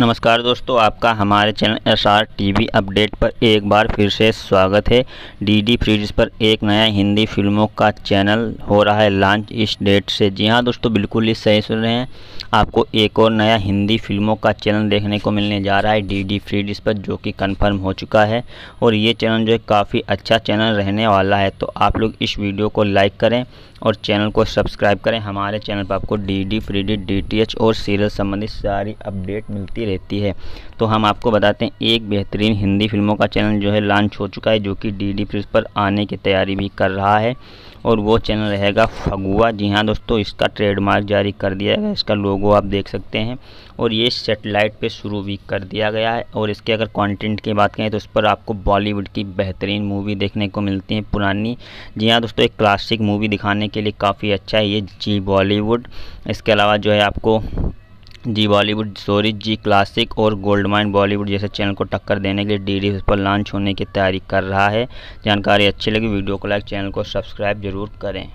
नमस्कार दोस्तों आपका हमारे channel S R T update पर एक बार फिर से स्वागत है डी डी फ्रीज पर एक नया हिंदी फिल्मों का चैनल हो रहा है लॉन्च इस डेट से जी हाँ दोस्तों बिल्कुल ही सही सुन रहे हैं आपको एक और नया हिंदी फिल्मों का चैनल देखने को मिलने जा रहा है डी डी फ्रीज पर जो कि कन्फर्म हो चुका है और ये चैनल जो है काफ़ी अच्छा चैनल रहने वाला है तो आप लोग इस वीडियो को लाइक करें और चैनल को सब्सक्राइब करें हमारे चैनल पर आपको D D free D T H और सीरियल संबंधित सारी अपडेट मिलती रहे रहती है तो हम आपको बताते हैं एक बेहतरीन हिंदी फिल्मों का चैनल जो है लॉन्च हो चुका है जो कि डी डी पर आने की तैयारी भी कर रहा है और वो चैनल रहेगा फगुआ जी हाँ दोस्तों इसका ट्रेडमार्क जारी कर दिया गया इसका लोगो आप देख सकते हैं और ये सेटेलाइट पे शुरू भी कर दिया गया है और इसके अगर कंटेंट की बात करें तो उस पर आपको बॉलीवुड की बेहतरीन मूवी देखने को मिलती है पुरानी जी हाँ दोस्तों एक क्लासिक मूवी दिखाने के लिए काफ़ी अच्छा है ये जी बॉलीवुड इसके अलावा जो है आपको Zee Bollywood sorry Zee classic और गोल्ड माइन बॉलीवुड जैसे चैनल को टक्कर देने के लिए डी डी पर लॉन्च होने की तैयारी कर रहा है जानकारी अच्छी लगी वीडियो को लाइक चैनल को सब्सक्राइब जरूर करें